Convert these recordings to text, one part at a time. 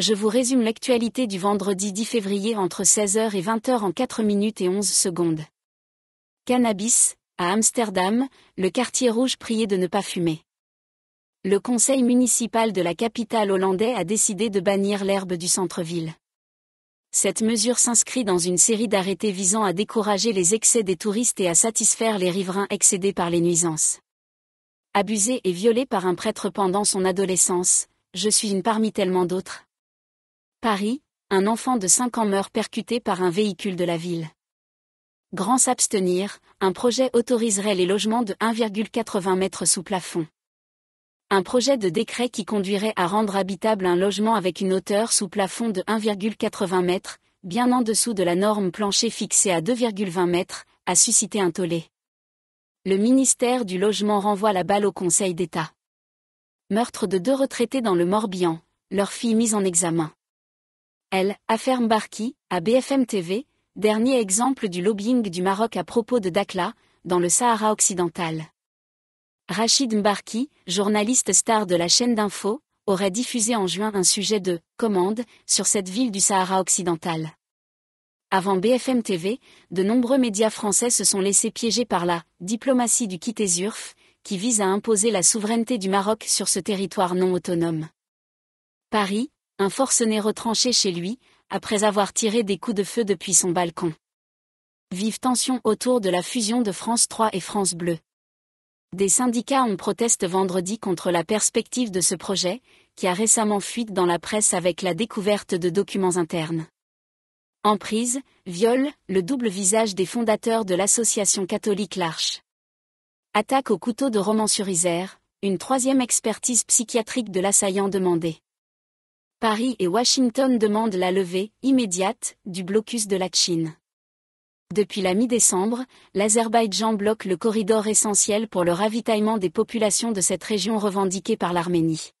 je vous résume l'actualité du vendredi 10 février entre 16h et 20h en 4 minutes et 11 secondes. Cannabis, à Amsterdam, le quartier rouge prié de ne pas fumer. Le conseil municipal de la capitale hollandaise a décidé de bannir l'herbe du centre-ville. Cette mesure s'inscrit dans une série d'arrêtés visant à décourager les excès des touristes et à satisfaire les riverains excédés par les nuisances. Abusé et violé par un prêtre pendant son adolescence, je suis une parmi tellement d'autres. Paris, un enfant de 5 ans meurt percuté par un véhicule de la ville. Grand s'abstenir, un projet autoriserait les logements de 1,80 mètres sous plafond. Un projet de décret qui conduirait à rendre habitable un logement avec une hauteur sous plafond de 1,80 mètres, bien en dessous de la norme plancher fixée à 2,20 mètres, a suscité un tollé. Le ministère du Logement renvoie la balle au Conseil d'État. Meurtre de deux retraités dans le Morbihan, leur fille mise en examen. Elle, affaire Barki à BFM TV, dernier exemple du lobbying du Maroc à propos de Dakla, dans le Sahara occidental. Rachid Mbarki, journaliste star de la chaîne d'info, aurait diffusé en juin un sujet de commande sur cette ville du Sahara occidental. Avant BFM TV, de nombreux médias français se sont laissés piéger par la diplomatie du Kitesurf, qui vise à imposer la souveraineté du Maroc sur ce territoire non autonome. Paris, un forcené retranché chez lui, après avoir tiré des coups de feu depuis son balcon. Vive tension autour de la fusion de France 3 et France Bleu. Des syndicats ont protesté vendredi contre la perspective de ce projet, qui a récemment fuite dans la presse avec la découverte de documents internes. Emprise, viol, le double visage des fondateurs de l'association catholique L'Arche. Attaque au couteau de Romans-sur-Isère, une troisième expertise psychiatrique de l'assaillant demandée. Paris et Washington demandent la levée immédiate du blocus de la Chine. Depuis la mi-décembre, l'Azerbaïdjan bloque le corridor essentiel pour le ravitaillement des populations de cette région revendiquée par l'Arménie.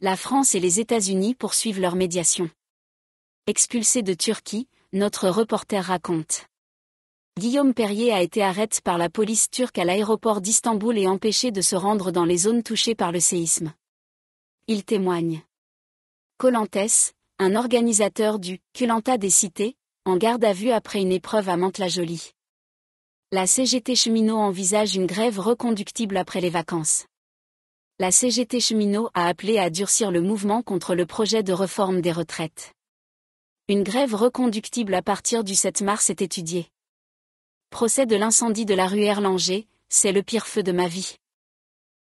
La France et les États-Unis poursuivent leur médiation. Expulsé de Turquie, notre reporter raconte. Guillaume Perrier a été arrêté par la police turque à l'aéroport d'Istanbul et empêché de se rendre dans les zones touchées par le séisme. Il témoigne. Colantes, un organisateur du Culanta des cités, en garde à vue après une épreuve à Mantes-la-Jolie. La CGT Cheminot envisage une grève reconductible après les vacances. La CGT Cheminot a appelé à durcir le mouvement contre le projet de réforme des retraites. Une grève reconductible à partir du 7 mars est étudiée. Procès de l'incendie de la rue Erlanger, c'est le pire feu de ma vie.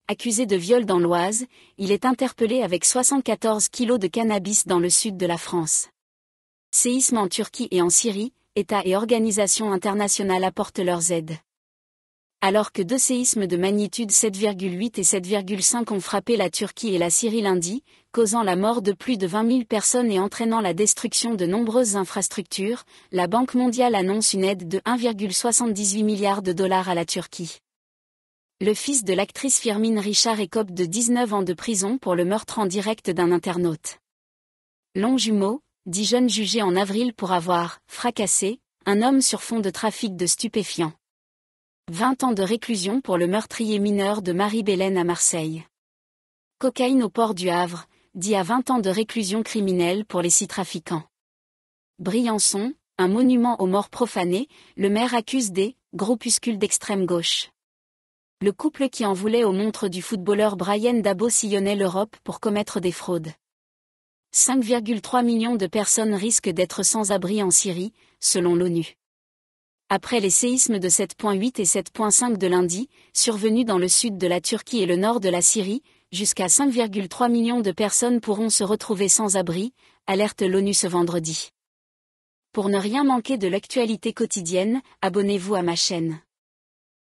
Accusé de viol dans l'Oise, il est interpellé avec 74 kilos de cannabis dans le sud de la France. Séisme en Turquie et en Syrie, États et organisations internationales apportent leurs aides. Alors que deux séismes de magnitude 7,8 et 7,5 ont frappé la Turquie et la Syrie lundi, causant la mort de plus de 20 000 personnes et entraînant la destruction de nombreuses infrastructures, la Banque mondiale annonce une aide de 1,78 milliard de dollars à la Turquie le fils de l'actrice Firmin Richard écope de 19 ans de prison pour le meurtre en direct d'un internaute. jumeau, dit jeune jugé en avril pour avoir fracassé un homme sur fond de trafic de stupéfiants. 20 ans de réclusion pour le meurtrier mineur de Marie-Bélène à Marseille. Cocaïne au port du Havre, dit à 20 ans de réclusion criminelle pour les six trafiquants. Briançon, un monument aux morts profanés, le maire accuse des groupuscules d'extrême gauche le couple qui en voulait aux montres du footballeur Brian Dabo sillonnait l'Europe pour commettre des fraudes. 5,3 millions de personnes risquent d'être sans abri en Syrie, selon l'ONU. Après les séismes de 7.8 et 7.5 de lundi, survenus dans le sud de la Turquie et le nord de la Syrie, jusqu'à 5,3 millions de personnes pourront se retrouver sans abri, alerte l'ONU ce vendredi. Pour ne rien manquer de l'actualité quotidienne, abonnez-vous à ma chaîne.